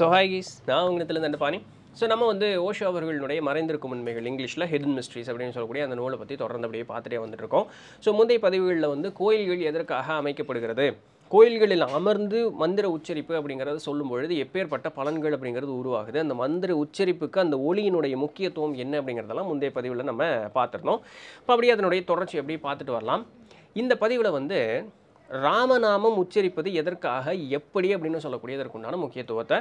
so hi keys நான் உங்களிடத்துலேருந்து அந்த பாணி ஸோ நம்ம வந்து ஓஷோ அவர்களுடைய மறைந்திருக்கும் உண்மைகள் இங்கிலீஷில் ஹிடன் மிஸ்ட்ரிஸ் அப்படின்னு சொல்லக்கூடிய அந்த நூலை பற்றி தொடர்ந்து அப்படியே பார்த்துட்டே வந்துட்டுருக்கோம் ஸோ முந்தைய பதிவுகளில் வந்து கோயில்கள் எதற்காக அமைக்கப்படுகிறது கோயில்களில் அமர்ந்து மந்திர உச்சரிப்பு அப்படிங்கிறத சொல்லும் பொழுது எப்பேற்பட்ட பலன்கள் அப்படிங்கிறது உருவாகுது அந்த மந்திர உச்சரிப்புக்கு அந்த ஒளியினுடைய முக்கியத்துவம் என்ன அப்படிங்கிறதெல்லாம் முந்தைய பதிவில் நம்ம பார்த்துருந்தோம் இப்போ அப்படியே அதனுடைய தொடர்ச்சி அப்படியே பார்த்துட்டு வரலாம் இந்த பதிவில் வந்து ராமநாமம் உச்சரிப்பது எதற்காக எப்படி அப்படின்னு சொல்லக்கூடியதற்குண்டான முக்கியத்துவத்தை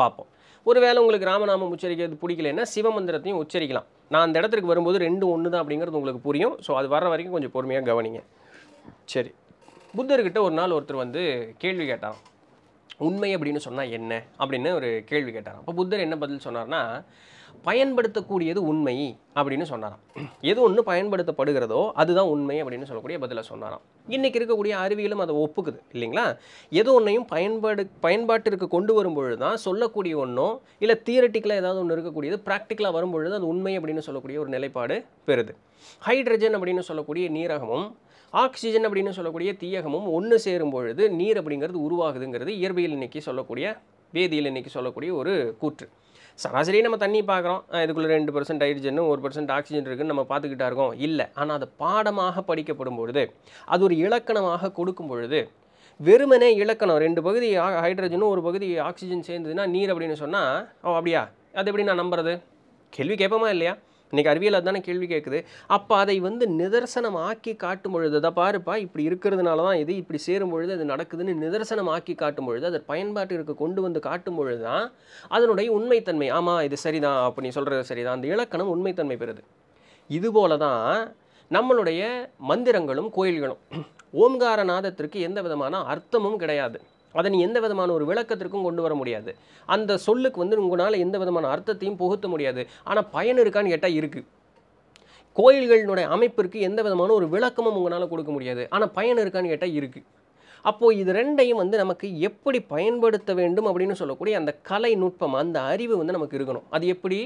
பார்ப்போம் ஒருவேளை உங்களுக்கு ராமநாமம் உச்சரிக்கிறது பிடிக்கலன்னா சிவமந்திரத்தையும் உச்சரிக்கலாம் நான் அந்த இடத்துக்கு வரும்போது ரெண்டு ஒன்று தான் அப்படிங்கிறது உங்களுக்கு புரியும் ஸோ அது வர்ற வரைக்கும் கொஞ்சம் பொறுமையாக கவனிங்க சரி புத்தர்கிட்ட ஒரு நாள் ஒருத்தர் வந்து கேள்வி கேட்டாராம் உண்மை அப்படின்னு சொன்னால் என்ன அப்படின்னு ஒரு கேள்வி கேட்டாராம் அப்போ புத்தர் என்ன பதில் சொன்னார்னா பயன்படுத்தக்கூடியது உண்மை அப்படின்னு சொன்னாராம் எது ஒன்று பயன்படுத்தப்படுகிறதோ அதுதான் உண்மை அப்படின்னு சொல்லக்கூடிய பதிலை சொன்னாராம் இன்றைக்கி இருக்கக்கூடிய அறிவியலும் அதை ஒப்புக்குது இல்லைங்களா எது ஒன்றையும் பயன்பாடு பயன்பாட்டிற்கு கொண்டு வரும்பொழுது தான் சொல்லக்கூடிய ஒன்றும் இல்லை தியரட்டிக்கலாக ஏதாவது ஒன்று இருக்கக்கூடியது ப்ராக்டிக்கலாக வரும்பொழுது அது உண்மை அப்படின்னு சொல்லக்கூடிய ஒரு நிலைப்பாடு பெறுது ஹைட்ரஜன் அப்படின்னு சொல்லக்கூடிய நீரகமும் ஆக்சிஜன் அப்படின்னு சொல்லக்கூடிய தீயகமும் ஒன்று சேரும் பொழுது நீர் அப்படிங்கிறது உருவாகுதுங்கிறது இயற்பியல் இன்றைக்கி சொல்லக்கூடிய வேதியியல் இன்றைக்கி சொல்லக்கூடிய ஒரு கூற்று சராசரி நம்ம தண்ணி பார்க்குறோம் இதுக்குள்ளே ரெண்டு பர்சன்ட் ஹைட்ரஜனும் ஒரு பர்சன்ட் ஆக்சிஜன் இருக்குன்னு நம்ம பார்த்துக்கிட்டா இருக்கோம் இல்லை ஆனால் அது பாடமாக படிக்கப்படும் பொழுது அது ஒரு இலக்கணமாக கொடுக்கும் பொழுது வெறுமனே இலக்கணம் ரெண்டு பகுதி ஹைட்ரஜனும் ஒரு பகுதி ஆக்சிஜன் சேர்ந்ததுன்னா நீர் அப்படின்னு சொன்னால் ஓ அப்படியா அது எப்படி நான் நம்புறது கேள்வி கேட்போமா இல்லையா இன்றைக்கி அறிவியல் தானே கேள்வி கேட்குது அப்போ அதை வந்து நிதர்சனம் ஆக்கி காட்டும் பொழுது அதை பாருப்பா இப்படி இருக்கிறதுனால தான் இது இப்படி சேரும் பொழுது அது நடக்குதுன்னு நிதர்சனம் ஆக்கி காட்டும் பொழுது அதை பயன்பாட்டிற்கு கொண்டு வந்து காட்டும் பொழுது தான் அதனுடைய உண்மைத்தன்மை ஆமாம் இது சரிதான் அப்படி சொல்கிறது சரிதான் அந்த இலக்கணம் உண்மைத்தன்மை பெறுது இதுபோல தான் நம்மளுடைய மந்திரங்களும் கோயில்களும் ஓம்கார நாதத்திற்கு எந்த விதமான அர்த்தமும் கிடையாது அதை நீ எந்த விதமான ஒரு விளக்கத்திற்கும் கொண்டு வர முடியாது அந்த சொல்லுக்கு வந்து உங்களால் எந்த விதமான அர்த்தத்தையும் புகுத்த முடியாது ஆனால் பயன் இருக்கான்னு கேட்டால் இருக்குது கோயில்களினுடைய அமைப்பிற்கு எந்த விதமான ஒரு விளக்கமும் உங்களால் கொடுக்க முடியாது ஆனால் பயன் இருக்கான்னு கேட்டால் இருக்குது அப்போது இது ரெண்டையும் வந்து நமக்கு எப்படி பயன்படுத்த வேண்டும் அப்படின்னு சொல்லக்கூடிய அந்த கலை நுட்பம் அந்த அறிவு வந்து நமக்கு இருக்கணும் அது எப்படி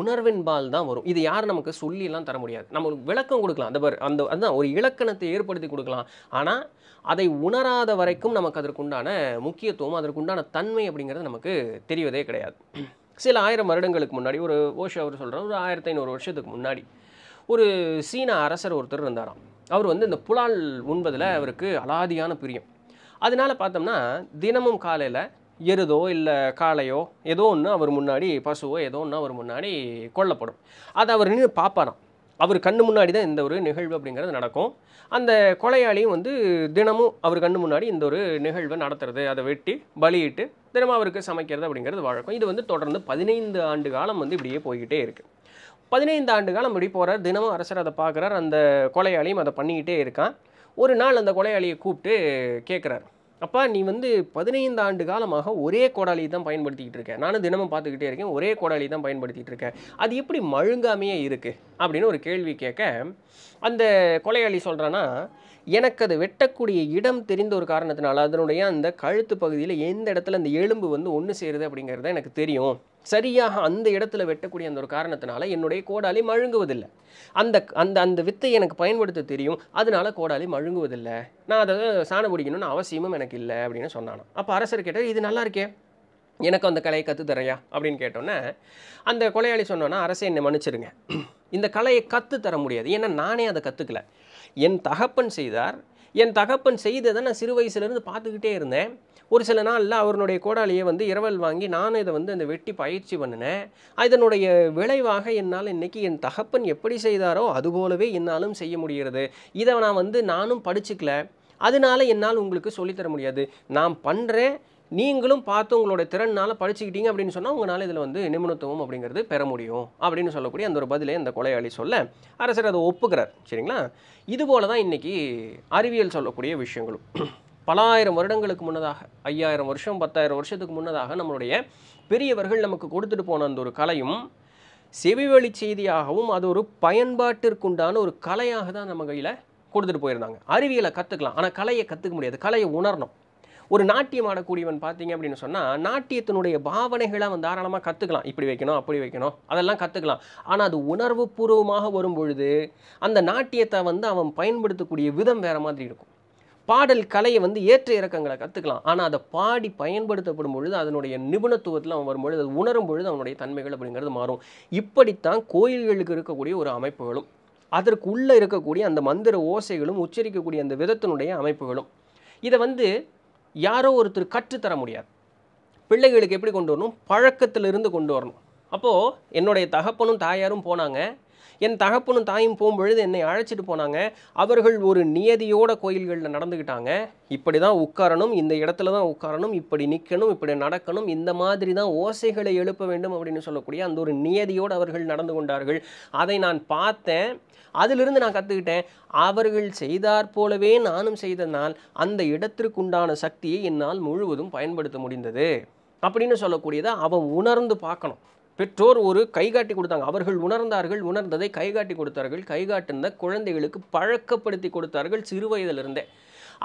உணர்வின்பால் தான் வரும் இது யார் நமக்கு சொல்லிலாம் தர முடியாது நம்ம விளக்கம் கொடுக்கலாம் அந்த அந்த அதுதான் ஒரு இலக்கணத்தை ஏற்படுத்தி கொடுக்கலாம் ஆனால் அதை உணராத வரைக்கும் நமக்கு அதற்குண்டான முக்கியத்துவம் அதற்குண்டான தன்மை அப்படிங்கிறது நமக்கு தெரியவதே கிடையாது சில ஆயிரம் வருடங்களுக்கு முன்னாடி ஒரு ஓஷோ அவர் சொல்கிறார் ஒரு ஆயிரத்தி ஐநூறு வருஷத்துக்கு முன்னாடி ஒரு சீன அரசர் ஒருத்தர் இருந்தாராம் அவர் வந்து இந்த புலால் உண்பதில் அவருக்கு அலாதியான பிரியம் அதனால் பார்த்தோம்னா தினமும் காலையில் எருதோ இல்லை காளையோ ஏதோ ஒன்று அவர் முன்னாடி பசுவோ ஏதோ ஒன்று அவர் முன்னாடி கொல்லப்படும் அதை அவர் நின்று பார்ப்பாராம் அவர் கண்ணு முன்னாடி தான் இந்த ஒரு நிகழ்வு அப்படிங்கிறது நடக்கும் அந்த கொலையாளியும் வந்து தினமும் அவர் கண்ணு முன்னாடி இந்த ஒரு நிகழ்வை நடத்துறது அதை வெட்டி பலியிட்டு தினமும் அவருக்கு சமைக்கிறது அப்படிங்கிறது வழக்கம் இது வந்து தொடர்ந்து பதினைந்து ஆண்டு காலம் வந்து இப்படியே போய்கிட்டே இருக்குது பதினைந்து ஆண்டு காலம் இப்படி போகிறார் தினமும் அரசர் அதை பார்க்குறார் அந்த கொலையாளியும் அதை பண்ணிக்கிட்டே இருக்கான் ஒரு நாள் அந்த கொலையாளியை கூப்பிட்டு கேட்குறாரு அப்போ நீ வந்து பதினைந்து ஆண்டு காலமாக ஒரே கோடாலி தான் பயன்படுத்திக்கிட்டு இருக்கேன் நானும் தினமும் பார்த்துக்கிட்டே இருக்கேன் ஒரே கோடாலி தான் பயன்படுத்திகிட்டு இருக்கேன் அது எப்படி மழுங்காமையே இருக்குது அப்படின்னு ஒரு கேள்வி கேட்க அந்த கொலையாளி சொல்கிறேன்னா எனக்கு அது வெட்டக்கூடிய இடம் தெரிந்த ஒரு காரணத்தினால அதனுடைய அந்த கழுத்து பகுதியில் எந்த இடத்துல அந்த எலும்பு வந்து ஒன்று சேருது அப்படிங்கிறது எனக்கு தெரியும் சரியாக அந்த இடத்துல வெட்டக்கூடிய அந்த ஒரு காரணத்தினால என்னுடைய கோடாலி மழுங்குவதில்லை அந்த அந்த அந்த வித்தை எனக்கு பயன்படுத்த தெரியும் அதனால கோடாலி மழுங்குவதில்லை நான் அதை சாணம் பிடிக்கணும்னு அவசியமும் எனக்கு இல்லை அப்படின்னு சொன்னானா அப்போ அரசர் கேட்டால் இது நல்லா இருக்கே எனக்கு அந்த கலையை கற்றுத்தரையா அப்படின்னு கேட்டோன்னே அந்த கொலையாளி சொன்னோன்னா அரசை என்னை மன்னிச்சிருங்க இந்த கலையை கற்றுத்தர முடியாது ஏன்னா நானே அதை கற்றுக்கல என் தகப்பன் செய்தார் என் தகப்பன் செய்ததை நான் சிறு வயசுலேருந்து பார்த்துக்கிட்டே இருந்தேன் ஒரு சில நாளில் அவருடைய கோடாலியை வந்து இரவல் வாங்கி நானும் இதை வந்து அந்த வெட்டி பயிற்சி பண்ணினேன் இதனுடைய விளைவாக என்னால் இன்னைக்கு என் தகப்பன் எப்படி செய்தாரோ அதுபோலவே என்னாலும் செய்ய முடிகிறது இதை நான் வந்து நானும் படிச்சுக்கல அதனால் என்னால் உங்களுக்கு சொல்லித்தர முடியாது நான் பண்ணுறேன் நீங்களும் பார்த்து உங்களோட திறனால் படிச்சுக்கிட்டீங்க அப்படின்னு சொன்னால் உங்களால் இதில் வந்து நிபுணத்துவம் அப்படிங்கிறது பெற முடியும் அப்படின்னு சொல்லக்கூடிய அந்த ஒரு பதிலே அந்த கொலையாளி சொல்ல அரசர் அதை ஒப்புக்கிறார் சரிங்களா இதுபோல தான் இன்றைக்கி அறிவியல் சொல்லக்கூடிய விஷயங்களும் பல ஆயிரம் வருடங்களுக்கு முன்னதாக ஐயாயிரம் வருஷம் பத்தாயிரம் வருஷத்துக்கு முன்னதாக நம்மளுடைய பெரியவர்கள் நமக்கு கொடுத்துட்டு போன அந்த ஒரு கலையும் செவிவழி செய்தியாகவும் அது ஒரு பயன்பாட்டிற்குண்டான ஒரு கலையாக தான் நம்ம கையில் கொடுத்துட்டு போயிருந்தாங்க அறிவியலை கற்றுக்கலாம் ஆனால் கலையை கற்றுக்க முடியாது கலையை உணரணும் ஒரு நாட்டியம் ஆடக்கூடியவன் பார்த்தீங்க அப்படின்னு சொன்னால் நாட்டியத்தினுடைய பாவனைகளை அவன் தாராளமாக கற்றுக்கலாம் இப்படி வைக்கணும் அப்படி வைக்கணும் அதெல்லாம் கற்றுக்கலாம் ஆனால் அது உணர்வு பூர்வமாக வரும் பொழுது அந்த நாட்டியத்தை வந்து அவன் பயன்படுத்தக்கூடிய விதம் வேறு மாதிரி இருக்கும் பாடல் கலையை வந்து ஏற்ற இறக்கங்களை கற்றுக்கலாம் ஆனால் அதை பாடி பயன்படுத்தப்படும் பொழுது அதனுடைய நிபுணத்துவத்தில் அவன் வரும்பொழுது அது உணரும் பொழுது அவனுடைய தன்மைகள் அப்படிங்கிறது மாறும் இப்படித்தான் கோயில்களுக்கு இருக்கக்கூடிய ஒரு அமைப்புகளும் அதற்குள்ளே இருக்கக்கூடிய அந்த மந்திர ஓசைகளும் உச்சரிக்கக்கூடிய அந்த விதத்தினுடைய அமைப்புகளும் இதை வந்து யாரோ ஒருத்தர் கற்றுத்தர முடியாது பிள்ளைகளுக்கு எப்படி கொண்டு வரணும் பழக்கத்திலிருந்து கொண்டு வரணும் அப்போது என்னுடைய தகப்பனும் தாயாரும் போனாங்க என் தகப்பனும் தாயும் போகும்பொழுது என்னை அழைச்சிட்டு போனாங்க அவர்கள் ஒரு நியதியோட கோயில்களில் நடந்துக்கிட்டாங்க இப்படி தான் உட்காரணும் இந்த இடத்துல தான் உட்காரணும் இப்படி நிற்கணும் இப்படி நடக்கணும் இந்த மாதிரி தான் ஓசைகளை எழுப்ப வேண்டும் அப்படின்னு சொல்லக்கூடிய அந்த ஒரு நியதியோடு அவர்கள் நடந்து கொண்டார்கள் அதை நான் பார்த்தேன் அதிலிருந்து நான் கற்றுக்கிட்டேன் அவர்கள் செய்தாற் போலவே நானும் செய்ததனால் அந்த இடத்திற்குண்டான சக்தியை என்னால் முழுவதும் பயன்படுத்த முடிந்தது அப்படின்னு சொல்லக்கூடியதை அவன் உணர்ந்து பார்க்கணும் பெற்றோர் ஒரு கைகாட்டி கொடுத்தாங்க அவர்கள் உணர்ந்தார்கள் உணர்ந்ததை கைகாட்டி கொடுத்தார்கள் கைகாட்டின குழந்தைகளுக்கு பழக்கப்படுத்தி கொடுத்தார்கள் சிறு வயதிலிருந்தே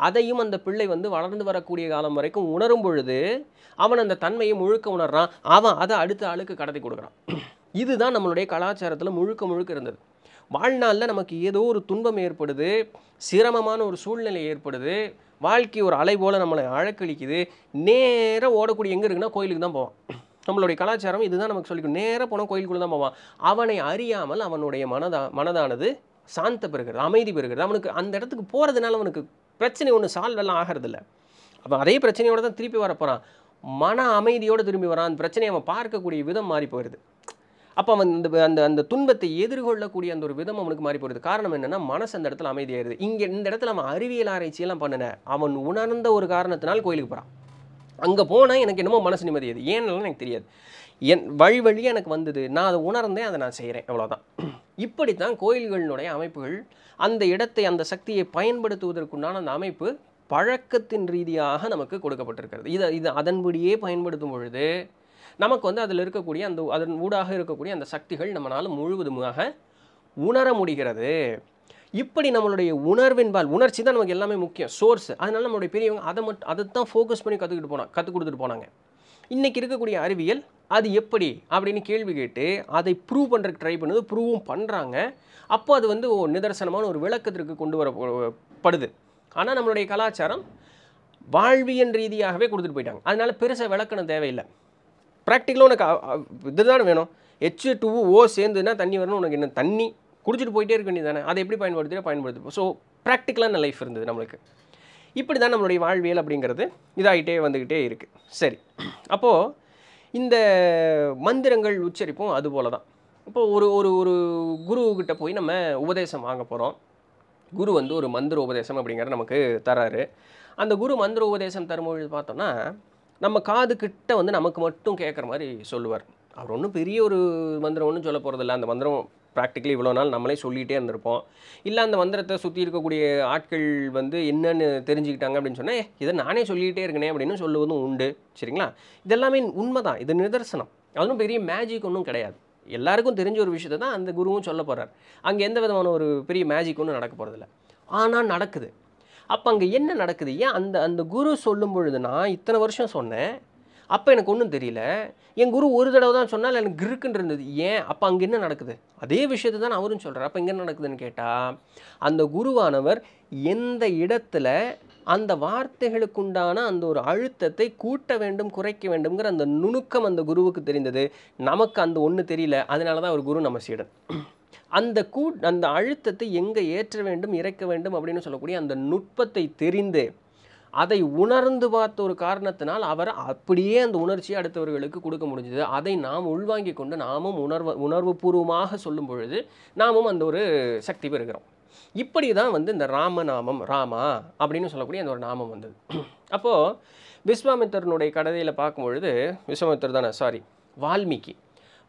அதையும் அந்த பிள்ளை வந்து வளர்ந்து வரக்கூடிய காலம் வரைக்கும் உணரும் பொழுது அவன் அந்த தன்மையை முழுக்க உணர்றான் அவன் அதை அடுத்த ஆளுக்கு கடத்தி கொடுக்குறான் இதுதான் நம்மளுடைய கலாச்சாரத்தில் முழுக்க முழுக்க இருந்தது வாழ்நாளில் நமக்கு ஏதோ ஒரு துன்பம் ஏற்படுது சிரமமான ஒரு சூழ்நிலை ஏற்படுது வாழ்க்கை ஒரு அலை போல் நம்மளை அழக்கழிக்குது நேராக ஓடக்கூடிய எங்கே இருக்குன்னா கோயிலுக்கு தான் போவான் நம்மளுடைய கலாச்சாரம் இதுதான் நமக்கு சொல்லிக்கணும் நேராக போனால் கோயிலுக்குள்ள தான் போவான் அவனை அறியாமல் அவனுடைய மனதா மனதானது சாந்த பெறுகிறது அமைதி பெறுகிறது அவனுக்கு அந்த இடத்துக்கு போகிறதுனால அவனுக்கு பிரச்சனை ஒன்று சால்வ் எல்லாம் ஆகிறதில்ல அப்போ அதே பிரச்சனையோடு தான் திருப்பி வர போகிறான் மன அமைதியோடு திரும்பி வரான் அந்த பிரச்சனையை அவன் பார்க்கக்கூடிய விதம் மாறி போயிடுது அப்போ அவன் இந்த அந்த அந்த துன்பத்தை எதிர்கொள்ளக்கூடிய அந்த ஒரு விதம் அவனுக்கு மாறி போகிறது காரணம் என்னென்னா மனசு அந்த இடத்துல அமைதியாயிருது இங்கே இந்த இடத்துல அவன் அறிவியல் ஆராய்ச்சியெல்லாம் பண்ணினேன் அவன் உணர்ந்த ஒரு காரணத்தினால் கோயிலுக்கு போகிறான் அங்கே போனால் எனக்கு என்னமோ மனசு நிம்மதி அது எனக்கு தெரியாது என் வழி வழியாக எனக்கு வந்தது நான் அதை உணர்ந்தேன் அதை நான் செய்கிறேன் அவ்வளோதான் இப்படித்தான் கோயில்களினுடைய அமைப்புகள் அந்த இடத்தை அந்த சக்தியை பயன்படுத்துவதற்குண்டான அந்த அமைப்பு பழக்கத்தின் ரீதியாக நமக்கு கொடுக்கப்பட்டிருக்கிறது இதை இது அதன்படியே பயன்படுத்தும் பொழுது நமக்கு வந்து அதில் இருக்கக்கூடிய அந்த அதன் ஊடாக இருக்கக்கூடிய அந்த சக்திகள் நம்மளால் முழுவதுமாக உணர முடிகிறது இப்படி நம்மளுடைய உணர்வின் பால் உணர்ச்சி தான் நமக்கு எல்லாமே முக்கியம் சோர்ஸ் அதனால் நம்மளுடைய பெரியவங்க அதை மட்டும் அதை தான் ஃபோக்கஸ் பண்ணி கற்றுக்கிட்டு போனாங்க கற்றுக் கொடுத்துட்டு போனாங்க இன்றைக்கி இருக்கக்கூடிய அறிவியல் அது எப்படி அப்படின்னு கேள்வி கேட்டு அதை ப்ரூவ் பண்ணுறதுக்கு ட்ரை பண்ணுது ப்ரூவும் பண்ணுறாங்க அப்போ அது வந்து நிதர்சனமான ஒரு விளக்கத்திற்கு கொண்டு வரப்படுது ஆனால் நம்மளுடைய கலாச்சாரம் வாழ்வியன் ரீதியாகவே கொடுத்துட்டு போயிட்டாங்க அதனால் பெருசாக விளக்கணும் தேவையில்லை ப்ராக்டிக்கலாக உனக்கு இதுதான் வேணும் ஹெச் டூ ஓ சேர்ந்துன்னா தண்ணி வரணும் உனக்கு என்ன தண்ணி குடிச்சிட்டு போயிட்டே இருக்க வேண்டியது தானே அதை எப்படி பயன்படுத்தியோ பயன்படுத்துவோம் ஸோ ப்ராக்டிக்கலான லைஃப் இருந்தது நம்மளுக்கு இப்படி தான் நம்மளுடைய வாழ்வியல் அப்படிங்கிறது இதாகிட்டே வந்துக்கிட்டே இருக்குது சரி அப்போது இந்த மந்திரங்கள் உச்சரிப்பும் அது போல தான் இப்போது ஒரு ஒரு ஒரு குருக்கிட்ட போய் நம்ம உபதேசம் வாங்க போகிறோம் குரு வந்து ஒரு மந்திர உபதேசம் அப்படிங்கிற நமக்கு தராரு அந்த குரு மந்திர உபதேசம் தரும்பொழுது பார்த்தோன்னா நம்ம காது கிட்ட வந்து நமக்கு மட்டும் கேட்குற மாதிரி சொல்லுவார் அவர் ஒன்றும் பெரிய ஒரு மந்திரம் ஒன்றும் சொல்ல போகிறதில்ல அந்த மந்திரம் ப்ராக்டிக்கலி இவ்வளோ நாள் நம்மளே சொல்லிகிட்டே இருந்திருப்போம் இல்லை அந்த மந்திரத்தை சுற்றி இருக்கக்கூடிய ஆட்கள் வந்து என்னென்னு தெரிஞ்சுக்கிட்டாங்க அப்படின்னு சொன்னால் இதை நானே சொல்லிகிட்டே இருக்கனே அப்படின்னு சொல்லுவதும் உண்டு சரிங்களா இதெல்லாமே உண்மை தான் இது நிதர்சனம் அதுவும் பெரிய மேஜிக் ஒன்றும் கிடையாது எல்லாருக்கும் தெரிஞ்ச ஒரு விஷயத்தை தான் அந்த குருவும் சொல்ல போகிறார் அங்கே எந்த விதமான ஒரு பெரிய மேஜிக் ஒன்றும் நடக்க போகிறதில்ல ஆனால் நடக்குது அப்போ அங்கே என்ன நடக்குது ஏன் அந்த அந்த குரு சொல்லும் பொழுது நான் இத்தனை வருஷம் சொன்னேன் அப்போ எனக்கு ஒன்றும் தெரியல என் குரு ஒரு தடவை தான் சொன்னால் எனக்கு இருக்குன்னு இருந்தது ஏன் அப்போ அங்கே என்ன நடக்குது அதே விஷயத்தை தான் அவரும் சொல்கிறார் அப்போ என்ன நடக்குதுன்னு கேட்டால் அந்த குருவானவர் எந்த இடத்துல அந்த வார்த்தைகளுக்குண்டான அந்த ஒரு அழுத்தத்தை கூட்ட வேண்டும் குறைக்க வேண்டும்ங்கிற அந்த நுணுக்கம் அந்த குருவுக்கு தெரிந்தது நமக்கு அந்த ஒன்று தெரியல அதனால தான் ஒரு குரு நம்ம சீடன் அந்த கூ அந்த அழுத்தத்தை எங்கே ஏற்ற வேண்டும் இறக்க வேண்டும் அப்படின்னு சொல்லக்கூடிய அந்த நுட்பத்தை தெரிந்து அதை உணர்ந்து பார்த்த ஒரு காரணத்தினால் அவர் அப்படியே அந்த உணர்ச்சியை அடுத்தவர்களுக்கு கொடுக்க முடிஞ்சது அதை நாம் உள்வாங்கி கொண்டு நாமும் உணர்வு உணர்வு பூர்வமாக சொல்லும் பொழுது நாமும் அந்த ஒரு சக்தி பெறுகிறோம் இப்படி தான் வந்து இந்த ராமநாமம் ராமா அப்படின்னு சொல்லக்கூடிய அந்த ஒரு நாமம் வந்தது அப்போது விஸ்வாமித்தரனுடைய கதையில் பார்க்கும் பொழுது விஸ்வாமித்தர் தானே சாரி வால்மீகி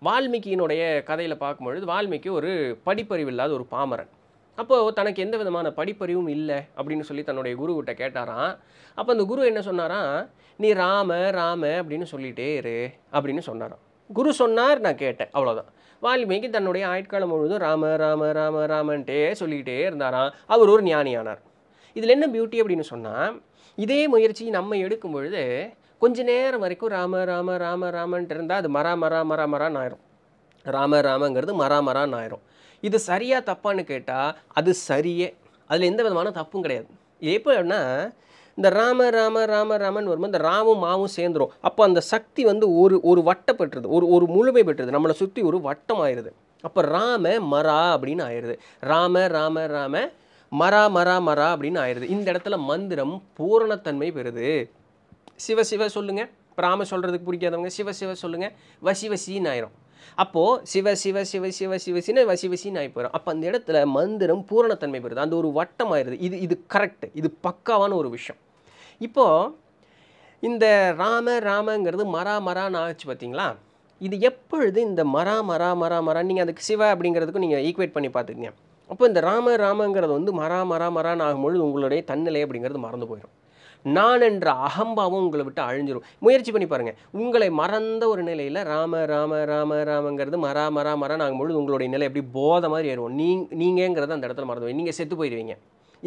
வால்மீகியினுடைய கதையில் பார்க்கும்பொழுது வால்மீகி ஒரு படிப்பறிவு இல்லாத ஒரு பாமரன் அப்போது தனக்கு எந்த விதமான படிப்பறிவும் இல்லை அப்படின்னு சொல்லி தன்னுடைய குருக்கிட்ட கேட்டாராம் அப்போ அந்த குரு என்ன சொன்னாராம் நீ ராம ராம அப்படின்னு சொல்லிட்டே இரு அப்படின்னு சொன்னாராம் குரு சொன்னார் நான் கேட்டேன் அவ்வளோதான் வால்மீகி தன்னுடைய ஆயுட்காலம் முழுவதும் ராம ராம ராம ராமன்ட்டே சொல்லிகிட்டே இருந்தாராம் அவர் ஒரு ஞானியானார் இதில் என்ன பியூட்டி அப்படின்னு சொன்னால் இதே முயற்சி நம்ம எடுக்கும் பொழுது கொஞ்ச நேரம் வரைக்கும் ராம ராம ராம ராமன்ட்டு இருந்தால் அது மரா மரா மரா மரான்னு ஆயிரும் ராம ராமங்கிறது மரா மரான்னு ஆயிரும் இது சரியா தப்பான்னு கேட்டால் அது சரியே அதில் எந்த விதமான தப்பும் கிடையாது எப்படின்னா இந்த ராம ராம ராம ராமன் வரும்போது இந்த ராமும் மாவும் சேர்ந்துரும் அப்போ அந்த சக்தி வந்து ஒரு ஒரு வட்டம் பெற்றுது ஒரு ஒரு முழுமை பெற்றுது நம்மளை சுற்றி ஒரு வட்டம் ஆயிடுது அப்போ ராம மரா அப்படின்னு ஆயிடுது ராம ராம ராம மரா மரா மரா அப்படின்னு ஆயிடுது இந்த இடத்துல மந்திரம் பூரணத்தன்மை பெறுது சிவ சிவ சொல்லுங்கள் ராம சொல்கிறதுக்கு பிடிக்காதவங்க சிவ சிவ சொல்லுங்கள் வசி வசின்னு ஆயிரும் அப்போது சிவ சிவ சிவ சிவ சிவ சிவசின்னு வசிவசின்னு ஆகி போயிடும் அப்போ அந்த இடத்துல மந்திரம் பூரணத்தன்மை பெறுது அந்த ஒரு வட்டம் ஆயிடுது இது இது கரெக்ட் இது பக்காவான ஒரு விஷயம் இப்போது இந்த ராம ராமங்கிறது மரா மரான்னு ஆச்சு பார்த்தீங்களா இது எப்பொழுது இந்த மரா மரா மரா மரா நீங்கள் அதுக்கு சிவ அப்படிங்கிறதுக்கும் நீங்கள் ஈக்குவேட் பண்ணி பார்த்துக்கீங்க அப்போ இந்த ராம ராமங்கிறது வந்து மரா மரா மரான்னு ஆகும்பொழுது உங்களுடைய தன்னிலை அப்படிங்கிறது மறந்து போயிடும் நான் என்ற அகம்பாவம் உங்களை விட்டு அழிஞ்சிரும் முயற்சி பண்ணி பாருங்கள் உங்களை மறந்த ஒரு நிலையில் ராம ராம ராம ராமங்கிறது மரா மரா மரா நாங்கள் பொழுது உங்களுடைய நிலை எப்படி போத மாதிரி ஏறுவோம் நீங் நீங்கிறத அந்த இடத்துல மறந்துவோம் நீங்கள் செத்து போயிடுவீங்க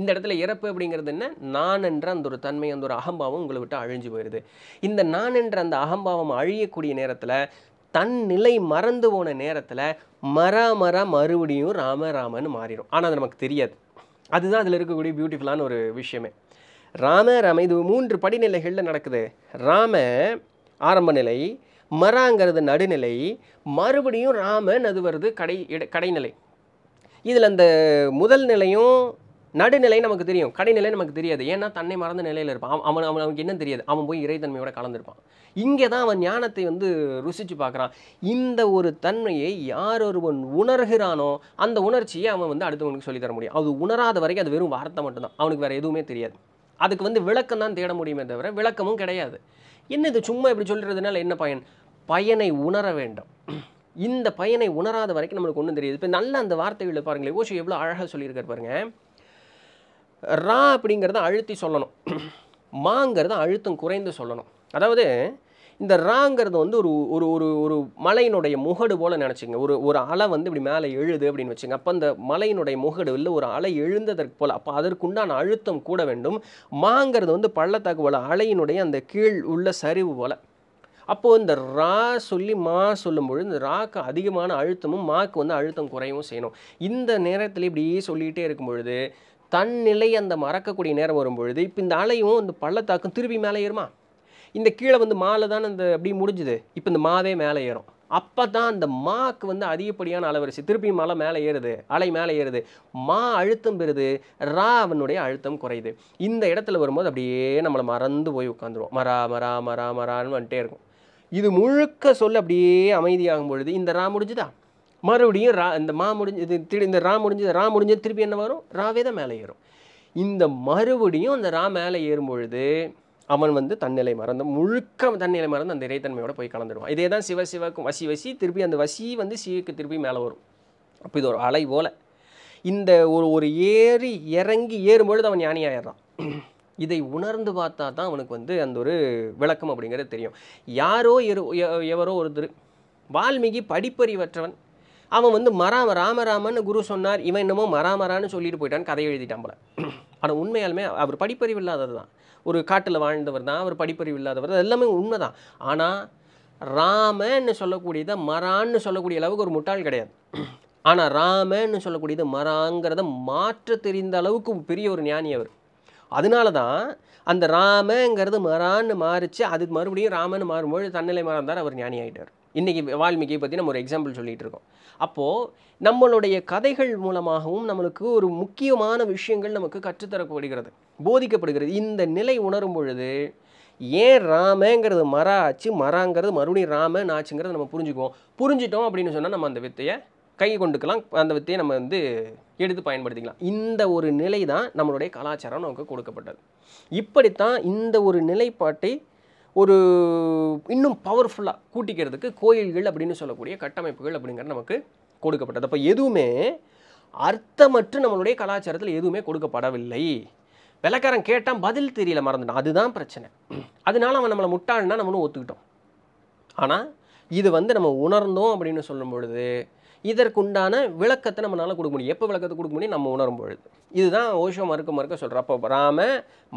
இந்த இடத்துல இறப்பு அப்படிங்கிறது என்ன நான் என்ற அந்த ஒரு தன்மை அந்த ஒரு அகம்பாவம் உங்களை விட்டு அழிஞ்சு போயிடுது இந்த நான் என்ற அந்த அகம்பாவம் அழியக்கூடிய நேரத்தில் தன் நிலை மறந்து போன நேரத்தில் மரா மரா மறுபடியும் ராம ராமன்னு மாறிடும் ஆனால் அது நமக்கு தெரியாது அதுதான் அதில் இருக்கக்கூடிய பியூட்டிஃபுல்லான ஒரு விஷயமே ராம ராம இது மூன்று படிநிலைகளில் நடக்குது ராம ஆரம்ப நிலை மராங்கிறது நடுநிலை மறுபடியும் ராமன் அது வருது கடை கடைநிலை இதில் அந்த முதல் நிலையும் நடுநிலை நமக்கு தெரியும் கடைநிலை நமக்கு தெரியாது ஏன்னா தன்னை மறந்த நிலையில் இருப்பான் அவன் அவன் அவனுக்கு என்ன தெரியாது அவன் போய் இறைத்தன்மையோட கலந்துருப்பான் இங்கே தான் அவன் ஞானத்தை வந்து ருசித்து பார்க்குறான் இந்த ஒரு தன்மையை யார் ஒருவன் உணர்கிறானோ அந்த உணர்ச்சியை அவன் வந்து அடுத்தவனுக்கு சொல்லித்தர முடியும் அது உணராத வரைக்கும் அது வெறும் வார்த்தை மட்டும்தான் அவனுக்கு வேறு எதுவுமே தெரியாது அதுக்கு வந்து விளக்கம் தான் தேட முடியுமே தவிர விளக்கமும் கிடையாது என்ன இது சும்மா இப்படி சொல்கிறதுனால என்ன பயன் பயனை உணர வேண்டும் இந்த பயனை உணராத வரைக்கும் நம்மளுக்கு ஒன்றும் தெரியாது இப்போ நல்ல அந்த வார்த்தைகளை பாருங்களே ஓஷோ எவ்வளோ அழகாக சொல்லியிருக்காரு பாருங்க ரா அப்படிங்கிறத அழுத்தி சொல்லணும் மாங்கிறத அழுத்தம் குறைந்து சொல்லணும் அதாவது இந்த ராங்கிறது வந்து ஒரு ஒரு ஒரு ஒரு மலையினுடைய முகடு போல் நினச்சிங்க ஒரு ஒரு அலை வந்து இப்படி மேலே எழுது அப்படின்னு வச்சுங்க அப்போ அந்த மலையினுடைய முகடு இல்லை ஒரு அலை எழுந்ததற்கு போல் அப்போ அதற்குண்டான அழுத்தம் கூட வேண்டும் மாங்கிறது வந்து பள்ளத்தாக்கு போல் அலையினுடைய அந்த கீழ் உள்ள சரிவு போல் அப்போது இந்த ரா சொல்லி மா சொல்லும்பொழுது இந்த ராக்கு அதிகமான அழுத்தமும் மாக்கு வந்து அழுத்தம் குறையவும் செய்யணும் இந்த நேரத்தில் இப்படியே சொல்லிகிட்டே இருக்கும் பொழுது தன் நிலை அந்த மறக்கக்கூடிய நேரம் வரும்பொழுது இப்போ இந்த அலையும் இந்த பள்ளத்தாக்கும் திருப்பி மேலே ஏறுமா இந்த கீழே வந்து மாலை தானே அந்த அப்படியே முடிஞ்சுது இப்போ இந்த மாவே மேலே ஏறும் அப்போ தான் அந்த மாக்கு வந்து அதிகப்படியான அலைவரிசை திருப்பியும் மலை மேலே ஏறுது அலை மேலே ஏறுது மா அழுத்தம் பெறுது ரா அவனுடைய அழுத்தம் குறையுது இந்த இடத்துல வரும்போது அப்படியே நம்மளை மறந்து போய் உட்காந்துருவோம் மரா மரா மரா மரான்னு வந்துட்டே இருக்கும் இது முழுக்க சொல்ல அப்படியே அமைதியாகும் பொழுது இந்த ரா முடிஞ்சுதா மறுபடியும் ரா இந்த மா முடிஞ்சது திரு இந்த ரா முடிஞ்சது ரா முடிஞ்சது திருப்பி என்ன வரும் ராவே தான் மேலே ஏறும் இந்த மறுபடியும் அந்த ரா மேலே ஏறும் பொழுது அவன் வந்து தன்னிலை மறந்து முழுக்க தன்னிலை மறந்து அந்த இறைத்தன்மையோட போய் கலந்துடுவான் இதே தான் சிவ சிவக்கும் வசி வசி திருப்பி அந்த வசி வந்து சிவக்கு திருப்பி மேலே வரும் அப்போ இது ஒரு அலை போல் இந்த ஒரு ஒரு ஏறி இறங்கி ஏறும்பொழுது அவன் ஞானியாயிடுறான் இதை உணர்ந்து பார்த்தா தான் அவனுக்கு வந்து அந்த ஒரு விளக்கம் அப்படிங்கிறது தெரியும் யாரோ எவரோ ஒருத்தர் வால்மீகி படிப்பறிவற்றவன் அவன் வந்து மராம ராமராமன்னு குரு சொன்னார் இவன் என்னமோ மராமரான்னு சொல்லிட்டு போயிட்டான்னு கதை எழுதிட்டான் போல ஆனால் உண்மையாலுமே அவர் படிப்பறிவு இல்லாதது தான் ஒரு காட்டில் வாழ்ந்தவர் தான் அவர் படிப்பறிவு இல்லாதவர் அது எல்லாமே உண்மை தான் ஆனால் ராமன்னு சொல்லக்கூடியதை மரான்னு சொல்லக்கூடிய அளவுக்கு ஒரு முட்டாள் கிடையாது ஆனால் ராமன்னு சொல்லக்கூடியது மராங்கிறத மாற்ற தெரிந்த அளவுக்கு பெரிய ஒரு ஞானி அவர் அதனால தான் அந்த ராமங்கிறது மரான்னு மாறிச்சு அது மறுபடியும் ராமன்னு மாறும்போது தன்னிலை மறந்தார் அவர் ஞானி ஆகிட்டார் இன்றைக்கி வால்மீகியை பற்றி நம்ம ஒரு எக்ஸாம்பிள் சொல்லிகிட்டு இருக்கோம் அப்போது நம்மளுடைய கதைகள் மூலமாகவும் நம்மளுக்கு ஒரு முக்கியமான விஷயங்கள் நமக்கு கற்றுத்தரப்படுகிறது போதிக்கப்படுகிறது இந்த நிலை உணரும் பொழுது ஏன் ராமங்கிறது மரா ஆச்சு மராங்கிறது மறுபடியும் ராமன் ஆச்சுங்கிறத நம்ம புரிஞ்சுக்குவோம் புரிஞ்சிட்டோம் அப்படின்னு சொன்னால் நம்ம அந்த வித்தையை கை கொண்டுக்கலாம் அந்த வித்தையை நம்ம வந்து எடுத்து பயன்படுத்திக்கலாம் இந்த ஒரு நிலை தான் நம்மளுடைய கலாச்சாரம் நமக்கு கொடுக்கப்பட்டது இப்படித்தான் இந்த ஒரு நிலைப்பாட்டை ஒரு இன்னும் பவர்ஃபுல்லாக கூட்டிக்கிறதுக்கு கோயில்கள் அப்படின்னு சொல்லக்கூடிய கட்டமைப்புகள் அப்படிங்கிற நமக்கு கொடுக்கப்பட்டது அப்போ எதுவுமே அர்த்தமற்று நம்மளுடைய கலாச்சாரத்தில் எதுவுமே கொடுக்கப்படவில்லை விளக்காரன் கேட்டால் பதில் தெரியல மறந்துட்டான் அதுதான் பிரச்சனை அதனால அவன் நம்மளை முட்டாள்னா நம்மளும் ஒத்துக்கிட்டோம் ஆனால் இது வந்து நம்ம உணர்ந்தோம் அப்படின்னு சொல்லும் பொழுது இதற்குண்டான விளக்கத்தை நம்மளால் கொடுக்க முடியும் எப்போ விளக்கத்தை கொடுக்க முடியும் நம்ம உணரும் பொழுது இதுதான் ஓஷோ மறுக்க மறுக்க சொல்கிற அப்போ ராம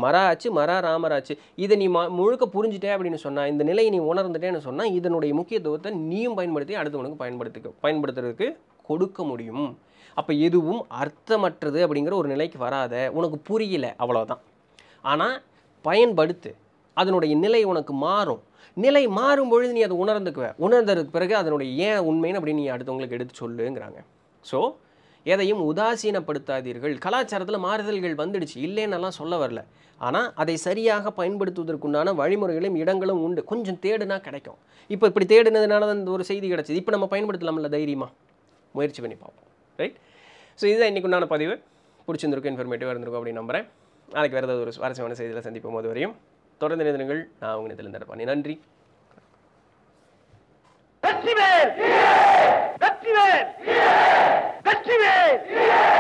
மராச்சு மரா ராமராச்சு இதை நீ முழுக்க புரிஞ்சுட்டே அப்படின்னு சொன்னால் இந்த நிலையை நீ உணர்ந்துட்டேன்னு சொன்னால் இதனுடைய முக்கியத்துவத்தை நீயும் பயன்படுத்தி அடுத்தவனுக்கு பயன்படுத்திக்க பயன்படுத்துறதுக்கு கொடுக்க முடியும் அப்போ எதுவும் அர்த்தமற்றது அப்படிங்கிற ஒரு நிலைக்கு வராத உனக்கு புரியல அவ்வளோதான் ஆனால் பயன்படுத்து அதனுடைய நிலை உனக்கு மாறும் நிலை மாறும் பொழுது நீ அதை உணர்ந்துக்குவ உணர்ந்ததுக்கு பிறகு அதனுடைய ஏன் உண்மைன்னு அப்படின்னு நீ அடுத்தவங்களுக்கு எடுத்து சொல்லுங்கிறாங்க ஸோ எதையும் உதாசீனப்படுத்தாதீர்கள் கலாச்சாரத்தில் மாறுதல்கள் வந்துடுச்சு இல்லைன்னெல்லாம் சொல்ல வரல ஆனால் அதை சரியாக பயன்படுத்துவதற்குண்டான வழிமுறைகளும் இடங்களும் உண்டு கொஞ்சம் தேடுனா கிடைக்கும் இப்போ இப்படி தேடினதுனால இந்த ஒரு செய்தி கிடச்சிது இப்போ நம்ம பயன்படுத்தலாம்ல தைரியமாக முயற்சி பண்ணி பார்ப்போம் ரைட் ஸோ இதுதான் இன்றைக்கு உண்டான பதிவு பிடிச்சிருந்துருக்கும் இன்ஃபர்மேட்டிவாக இருந்திருக்கும் அப்படின்னு நம்புகிறேன் நாளைக்கு வேறு ஏதாவது ஒரு சுவாரஸ்யமான செய்தியில் சந்திப்போம் போது வரையும் தொடர்ந்து நினைந்திருங்கள் நான் உங்க நிதியில் தரப்பானே நன்றி வெற்றிவேல் வெற்றி வெற்றிவேல்